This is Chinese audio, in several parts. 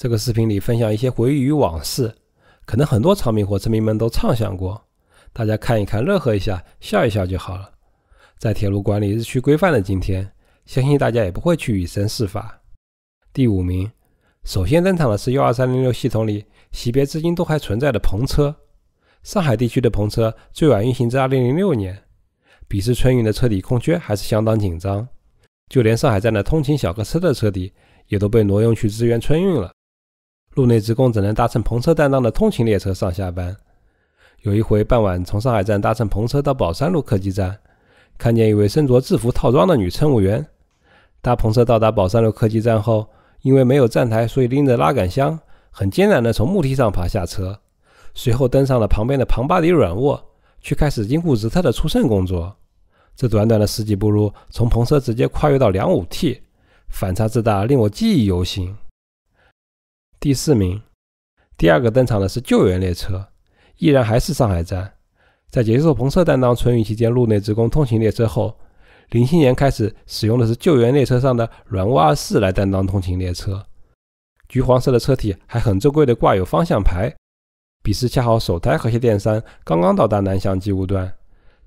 这个视频里分享一些回忆与往事，可能很多长命火车迷们都畅想过，大家看一看、乐呵一下、笑一笑就好了。在铁路管理日趋规范的今天，相信大家也不会去以身试法。第五名，首先登场的是幺二三零六系统里，惜别至今都还存在的篷车。上海地区的篷车最晚运行至二零零六年，彼时春运的车底空缺还是相当紧张，就连上海站的通勤小客车的车底也都被挪用去支援春运了。路内职工只能搭乘篷车担当的通勤列车上下班。有一回傍晚从上海站搭乘篷车到宝山路客技站，看见一位身着制服套装的女乘务员。搭篷车到达宝山路客技站后，因为没有站台，所以拎着拉杆箱很艰难地从木梯上爬下车，随后登上了旁边的庞巴迪软卧，去开始金库直特的出乘工作。这短短的十几步路，从篷车直接跨越到两五 T，反差之大令我记忆犹新。第四名，第二个登场的是救援列车，依然还是上海站。在结束棚车担当春运期间路内职工通勤列车后，零七年开始使用的是救援列车上的软卧二四来担当通勤列车。橘黄色的车体还很珍贵地挂有方向牌。彼时恰好首台和谐电三刚刚到达南翔机务段，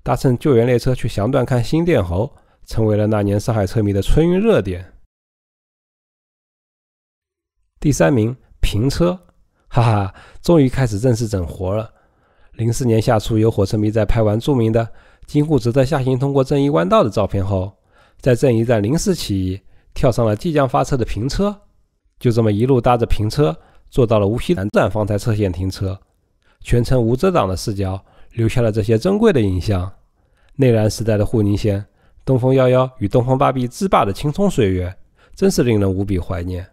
搭乘救援列车去翔段看新电猴，成为了那年上海车迷的春运热点。第三名。平车，哈哈，终于开始正式整活了。零四年夏初，有火车迷在拍完著名的京沪直特下行通过正义弯道的照片后，在正义站临时起意，跳上了即将发车的平车，就这么一路搭着平车，坐到了无锡南站方才撤线停车，全程无遮挡的视角，留下了这些珍贵的影像。内燃时代的沪宁线，东风幺幺与东风八 B 制霸的青葱岁月，真是令人无比怀念。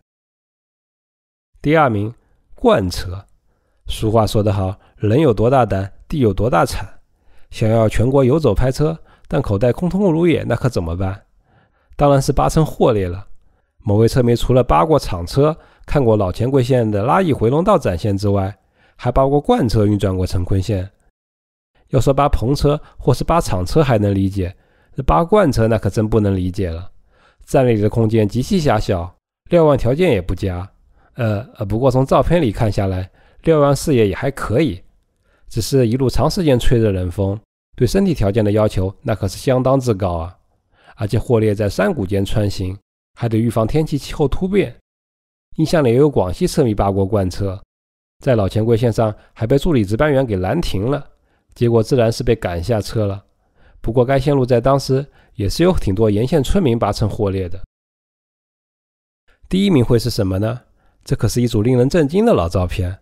第二名，罐车。俗话说得好，人有多大胆，地有多大产。想要全国游走拍车，但口袋空空如也，那可怎么办？当然是扒成获利了。某位车迷除了扒过厂车，看过老钱柜线的拉一回龙道展线之外，还扒过罐车，运转过成昆线。要说扒棚车或是扒厂车还能理解，这扒罐车那可真不能理解了。站里的空间极其狭小，瞭望条件也不佳。呃呃，不过从照片里看下来，瞭望视野也还可以，只是一路长时间吹着冷风，对身体条件的要求那可是相当之高啊！而且货列在山谷间穿行，还得预防天气气候突变。印象里也有广西车迷扒过罐车，在老钱桂线上还被助理值班员给拦停了，结果自然是被赶下车了。不过该线路在当时也是有挺多沿线村民扒乘货列的。第一名会是什么呢？这可是一组令人震惊的老照片，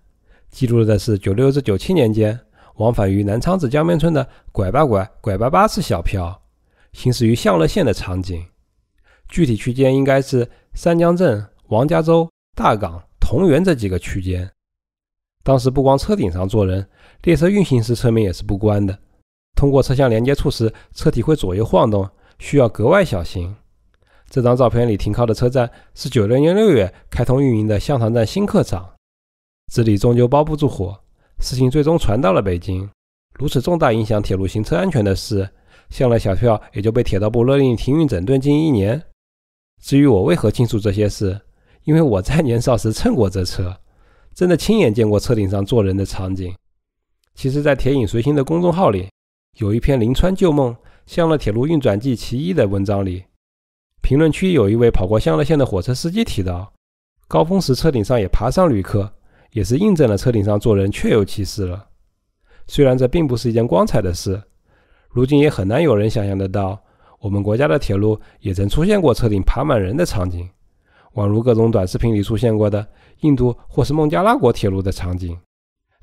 记录的是九六至九七年间往返于南昌至江边村的拐八拐拐八八次小票，行驶于向乐线的场景。具体区间应该是三江镇、王家洲、大港、同源这几个区间。当时不光车顶上坐人，列车运行时车门也是不关的。通过车厢连接处时，车体会左右晃动，需要格外小心。这张照片里停靠的车站是九六年六月开通运营的向塘站新客场。纸里终究包不住火，事情最终传到了北京。如此重大影响铁路行车安全的事，向了小票也就被铁道部勒令停运整顿近一年。至于我为何清楚这些事，因为我在年少时乘过这车，真的亲眼见过车顶上坐人的场景。其实，在铁影随行的公众号里，有一篇《临川旧梦·向了铁路运转记其一》的文章里。评论区有一位跑过湘乐线的火车司机提到，高峰时车顶上也爬上旅客，也是印证了车顶上坐人确有其事了。虽然这并不是一件光彩的事，如今也很难有人想象得到，我们国家的铁路也曾出现过车顶爬满人的场景，宛如各种短视频里出现过的印度或是孟加拉国铁路的场景。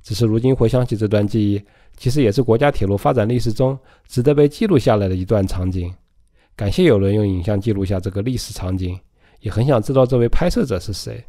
只是如今回想起这段记忆，其实也是国家铁路发展历史中值得被记录下来的一段场景。感谢有人用影像记录下这个历史场景，也很想知道这位拍摄者是谁。